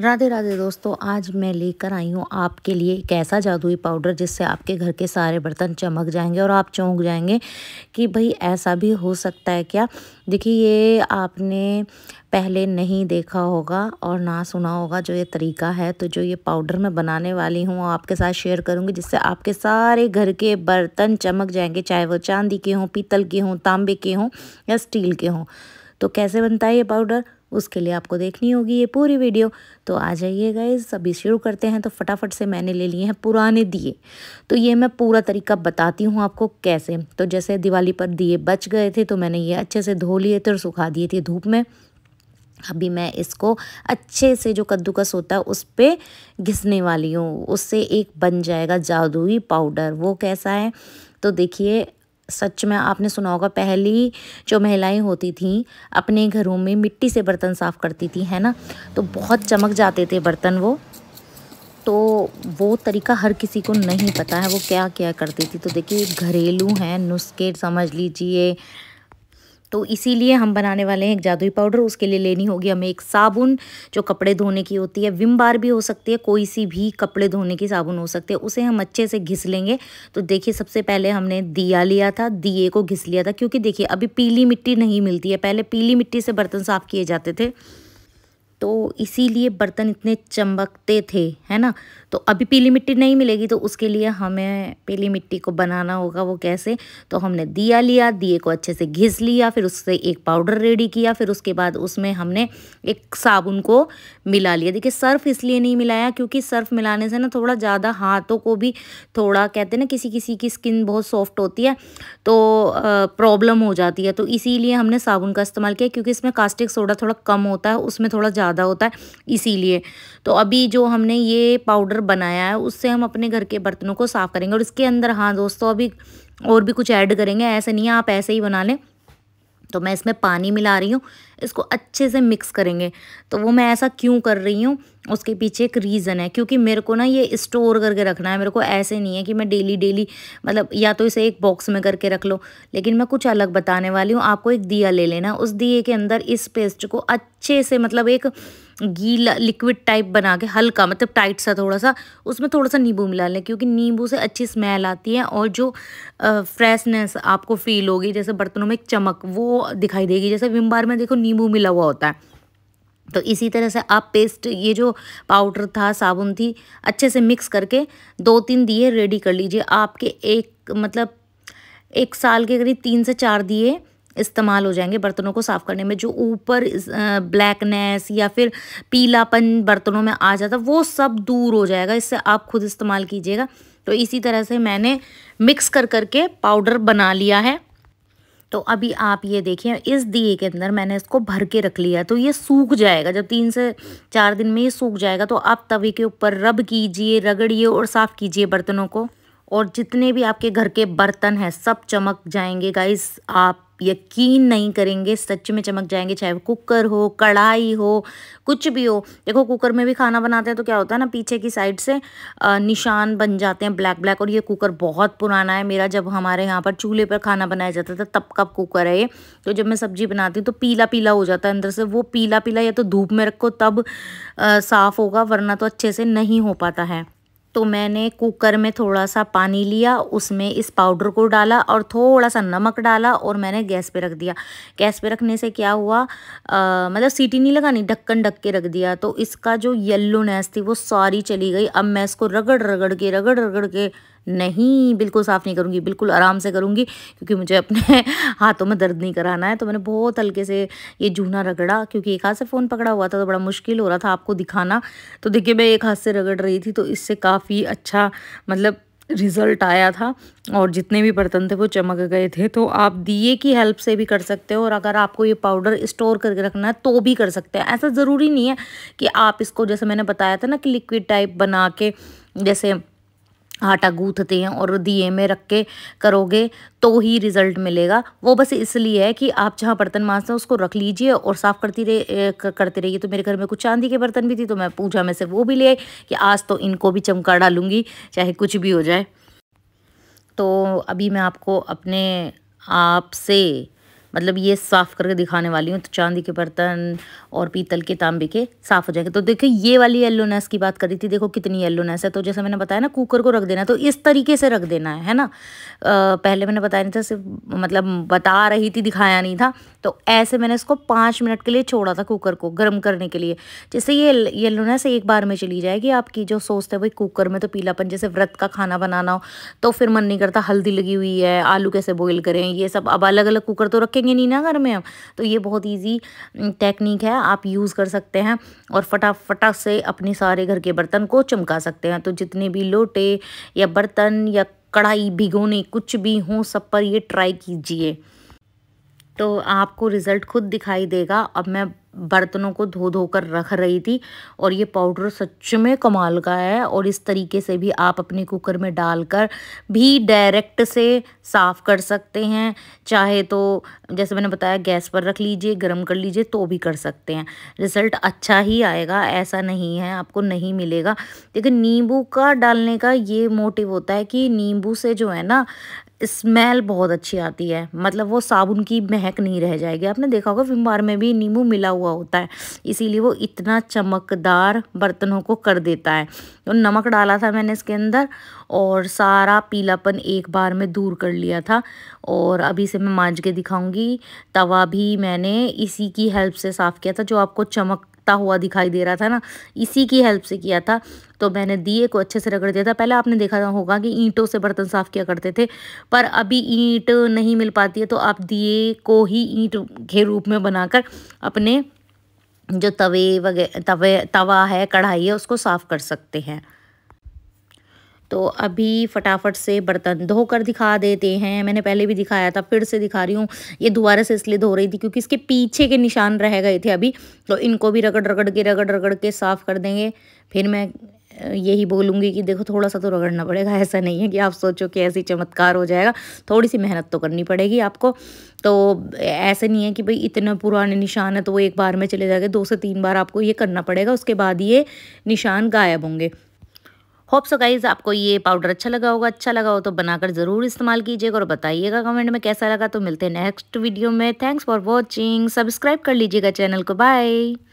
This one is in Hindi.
राधे राधे दोस्तों आज मैं लेकर आई हूँ आपके लिए एक ऐसा जादुई पाउडर जिससे आपके घर के सारे बर्तन चमक जाएंगे और आप चौंक जाएंगे कि भाई ऐसा भी हो सकता है क्या देखिए ये आपने पहले नहीं देखा होगा और ना सुना होगा जो ये तरीका है तो जो ये पाउडर मैं बनाने वाली हूँ आपके साथ शेयर करूँगी जिससे आपके सारे घर के बर्तन चमक जाएंगे चाहे वो चांदी के हों पीतल के हों तांबे के हों या स्टील के हों तो कैसे बनता है ये पाउडर उसके लिए आपको देखनी होगी ये पूरी वीडियो तो आ जाइए गाइज अभी शुरू करते हैं तो फटाफट से मैंने ले लिए हैं पुराने दिए तो ये मैं पूरा तरीका बताती हूँ आपको कैसे तो जैसे दिवाली पर दिए बच गए थे तो मैंने ये अच्छे से धो लिए थे और सुखा दिए थे धूप में अभी मैं इसको अच्छे से जो कद्दूकस होता है उस पर घिसने वाली हूँ उससे एक बन जाएगा जादुई पाउडर वो कैसा है तो देखिए सच में आपने सुना होगा पहली जो महिलाएं होती थीं अपने घरों में मिट्टी से बर्तन साफ़ करती थी है ना तो बहुत चमक जाते थे बर्तन वो तो वो तरीका हर किसी को नहीं पता है वो क्या क्या करती थी तो देखिए घरेलू हैं नुस्खे समझ लीजिए तो इसीलिए हम बनाने वाले हैं एक जादुई पाउडर उसके लिए लेनी होगी हमें एक साबुन जो कपड़े धोने की होती है विम बार भी हो सकती है कोई सी भी कपड़े धोने की साबुन हो सकती है उसे हम अच्छे से घिस लेंगे तो देखिए सबसे पहले हमने दिया लिया था दिए को घिस लिया था क्योंकि देखिए अभी पीली मिट्टी नहीं मिलती है पहले पीली मिट्टी से बर्तन साफ़ किए जाते थे तो इसीलिए बर्तन इतने चमकते थे है ना तो अभी पीली मिट्टी नहीं मिलेगी तो उसके लिए हमें पीली मिट्टी को बनाना होगा वो कैसे तो हमने दिया लिया दिए को अच्छे से घिस लिया फिर उससे एक पाउडर रेडी किया फिर उसके बाद उसमें हमने एक साबुन को मिला लिया देखिए सर्फ इसलिए नहीं मिलाया क्योंकि सर्फ मिलाने से ना थोड़ा ज़्यादा हाथों को भी थोड़ा कहते ना किसी किसी की स्किन बहुत सॉफ्ट होती है तो प्रॉब्लम हो जाती है तो इसी हमने साबुन का इस्तेमाल किया क्योंकि इसमें कास्टिक सोडा थोड़ा कम होता है उसमें थोड़ा ज़्यादा ज़्यादा होता है इसीलिए तो अभी जो हमने ये पाउडर बनाया है उससे हम अपने घर के बर्तनों को साफ़ करेंगे और इसके अंदर हाँ दोस्तों अभी और भी कुछ ऐड करेंगे ऐसे नहीं आप ऐसे ही बना लें तो मैं इसमें पानी मिला रही हूँ इसको अच्छे से मिक्स करेंगे तो वो मैं ऐसा क्यों कर रही हूँ उसके पीछे एक रीज़न है क्योंकि मेरे को ना ये स्टोर करके रखना है मेरे को ऐसे नहीं है कि मैं डेली डेली मतलब या तो इसे एक बॉक्स में करके रख लो लेकिन मैं कुछ अलग बताने वाली हूँ आपको एक दिया ले लेना उस दिए के अंदर इस पेस्ट को अच्छे से मतलब एक गीला लिक्विड टाइप बना के हल्का मतलब टाइट सा थोड़ा सा उसमें थोड़ा सा नींबू मिला लें क्योंकि नींबू से अच्छी स्मेल आती है और जो फ्रेशनेस आपको फील होगी जैसे बर्तनों में एक चमक वो दिखाई देगी जैसे विम बार में देखो नींबू मिला हुआ होता है तो इसी तरह से आप पेस्ट ये जो पाउडर था साबुन थी अच्छे से मिक्स करके दो तीन दिए रेडी कर लीजिए आपके एक मतलब एक साल के करीब तीन से चार दिए इस्तेमाल हो जाएंगे बर्तनों को साफ़ करने में जो ऊपर ब्लैकनेस या फिर पीलापन बर्तनों में आ जाता वो सब दूर हो जाएगा इससे आप खुद इस्तेमाल कीजिएगा तो इसी तरह से मैंने मिक्स कर करके पाउडर बना लिया है तो अभी आप ये देखिए इस दिए के अंदर मैंने इसको भर के रख लिया तो ये सूख जाएगा जब तीन से चार दिन में ये सूख जाएगा तो आप तवे के ऊपर रब कीजिए रगड़िए और साफ़ कीजिए बर्तनों को और जितने भी आपके घर के बर्तन हैं सब चमक जाएंगे गाइस आप यकीन नहीं करेंगे सच में चमक जाएंगे चाहे वो कुकर हो कढ़ाई हो कुछ भी हो देखो कुकर में भी खाना बनाते हैं तो क्या होता है ना पीछे की साइड से निशान बन जाते हैं ब्लैक ब्लैक और ये कुकर बहुत पुराना है मेरा जब हमारे यहाँ पर चूल्हे पर खाना बनाया जाता था तब का कुकर है ये तो जब मैं सब्जी बनाती हूँ तो पीला पीला हो जाता है अंदर से वो पीला पीला या तो धूप में रखो तब साफ़ होगा वरना तो अच्छे से नहीं हो पाता है तो मैंने कुकर में थोड़ा सा पानी लिया उसमें इस पाउडर को डाला और थोड़ा सा नमक डाला और मैंने गैस पे रख दिया गैस पे रखने से क्या हुआ आ, मतलब सीटी नहीं लगानी ढक्कन ढक के रख दिया तो इसका जो येल्लोनेस थी वो सारी चली गई अब मैं इसको रगड़ रगड़ के रगड़ रगड़ के नहीं बिल्कुल साफ़ नहीं करूँगी बिल्कुल आराम से करूँगी क्योंकि मुझे अपने हाथों में दर्द नहीं कराना है तो मैंने बहुत हल्के से ये जूना रगड़ा क्योंकि एक हाथ से फ़ोन पकड़ा हुआ था तो बड़ा मुश्किल हो रहा था आपको दिखाना तो देखिए मैं एक हाथ से रगड़ रही थी तो इससे काफ़ी अच्छा मतलब रिज़ल्ट आया था और जितने भी बर्तन थे वो चमक गए थे तो आप दिए की हेल्प से भी कर सकते हो और अगर आपको ये पाउडर स्टोर करके रखना है तो भी कर सकते हैं ऐसा ज़रूरी नहीं है कि आप इसको जैसे मैंने बताया था ना कि लिक्विड टाइप बना के जैसे आटा गूंथते हैं और दिए में रख के करोगे तो ही रिज़ल्ट मिलेगा वो बस इसलिए है कि आप जहाँ बर्तन मांजते हैं उसको रख लीजिए और साफ़ करती रहे करते रहिए तो मेरे घर में कुछ चांदी के बर्तन भी थी तो मैं पूजा में से वो भी ले आई कि आज तो इनको भी चमका डालूँगी चाहे कुछ भी हो जाए तो अभी मैं आपको अपने आप से मतलब ये साफ़ करके दिखाने वाली हूँ तो चांदी के बर्तन और पीतल के तांबे के साफ़ हो जाएंगे तो देखिए ये वाली येल्लोनेस की बात करी थी देखो कितनी येल्लोनेस है तो जैसे मैंने बताया ना कुकर को रख देना है तो इस तरीके से रख देना है है ना आ, पहले मैंने बताया नहीं था सिर्फ मतलब बता रही थी दिखाया नहीं था तो ऐसे मैंने इसको पाँच मिनट के लिए छोड़ा था कुकर को गर्म करने के लिए जैसे ये येल्लोनेस एक बार में चली जाएगी आपकी जो सोचते है भाई कुकर में तो पीलापन जैसे व्रत का खाना बनाना हो तो फिर मन नहीं करता हल्दी लगी हुई है आलू कैसे बॉयल करें ये सब अब अलग अलग कुकर तो रखें रखेंगे नहीं ना घर में हम तो ये बहुत ईजी टेक्निक है आप यूज़ कर सकते हैं और फटाफटा से अपने सारे घर के बर्तन को चमका सकते हैं तो जितने भी लोटे या बर्तन या कढ़ाई भिगोने कुछ भी हो सब पर ये ट्राई कीजिए तो आपको रिज़ल्ट खुद दिखाई देगा अब मैं बर्तनों को धो धो कर रख रही थी और ये पाउडर सच में कमाल का है और इस तरीके से भी आप अपने कुकर में डालकर भी डायरेक्ट से साफ़ कर सकते हैं चाहे तो जैसे मैंने बताया गैस पर रख लीजिए गर्म कर लीजिए तो भी कर सकते हैं रिज़ल्ट अच्छा ही आएगा ऐसा नहीं है आपको नहीं मिलेगा लेकिन नींबू का डालने का ये मोटिव होता है कि नींबू से जो है ना स्मेल बहुत अच्छी आती है मतलब वो साबुन की महक नहीं रह जाएगी आपने देखा होगा विम बार में भी नींबू मिला हुआ होता है इसीलिए वो इतना चमकदार बर्तनों को कर देता है तो नमक डाला था मैंने इसके अंदर और सारा पीलापन एक बार में दूर कर लिया था और अभी से मैं मांझ के दिखाऊंगी तवा भी मैंने इसी की हेल्प से साफ़ किया था जो आपको चमक चटकता हुआ दिखाई दे रहा था ना इसी की हेल्प से किया था तो मैंने दिए को अच्छे से रगड़ दिया था पहले आपने देखा होगा कि ईंटों से बर्तन साफ़ किया करते थे पर अभी ईंट नहीं मिल पाती है तो आप दिए को ही ईंट के रूप में बनाकर अपने जो तवे वगैरह तवे तवा है कढ़ाई है उसको साफ़ कर सकते हैं तो अभी फटाफट से बर्तन धोकर दिखा देते हैं मैंने पहले भी दिखाया था फिर से दिखा रही हूँ ये दोबारा से इसलिए धो रही थी क्योंकि इसके पीछे के निशान रह गए थे अभी तो इनको भी रगड़ रगड़ के रगड़ रगड़ के साफ़ कर देंगे फिर मैं यही बोलूँगी कि देखो थोड़ा सा तो रगड़ना पड़ेगा ऐसा नहीं है कि आप सोचो कि ऐसे चमत्कार हो जाएगा थोड़ी सी मेहनत तो करनी पड़ेगी आपको तो ऐसे नहीं है कि भाई इतना पुराने निशान है तो वो एक बार में चले जाएंगे दो से तीन बार आपको ये करना पड़ेगा उसके बाद ये निशान गायब होंगे होप सो गाइज आपको ये पाउडर अच्छा लगा होगा अच्छा लगा हो तो बनाकर ज़रूर इस्तेमाल कीजिएगा और बताइएगा कमेंट में कैसा लगा तो मिलते हैं नेक्स्ट वीडियो में थैंक्स फॉर वॉचिंग सब्सक्राइब कर लीजिएगा चैनल को बाय